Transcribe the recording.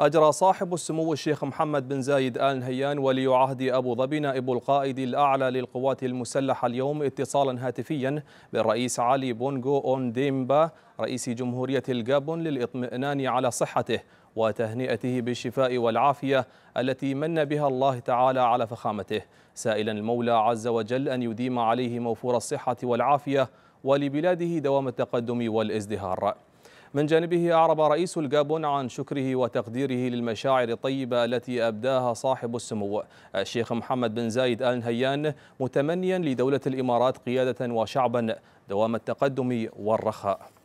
أجرى صاحب السمو الشيخ محمد بن زايد آل نهيان ولي عهد أبو ظبي نائب القائد الأعلى للقوات المسلحة اليوم اتصالا هاتفيا بالرئيس علي بونغو أون ديمبا رئيس جمهورية الجابون للإطمئنان على صحته وتهنئته بالشفاء والعافية التي من بها الله تعالى على فخامته سائلا المولى عز وجل أن يديم عليه موفور الصحة والعافية ولبلاده دوام التقدم والازدهار من جانبه أعرب رئيس الجابون عن شكره وتقديره للمشاعر الطيبة التي أبداها صاحب السمو الشيخ محمد بن زايد آل نهيان متمنيا لدولة الإمارات قيادة وشعبا دوام التقدم والرخاء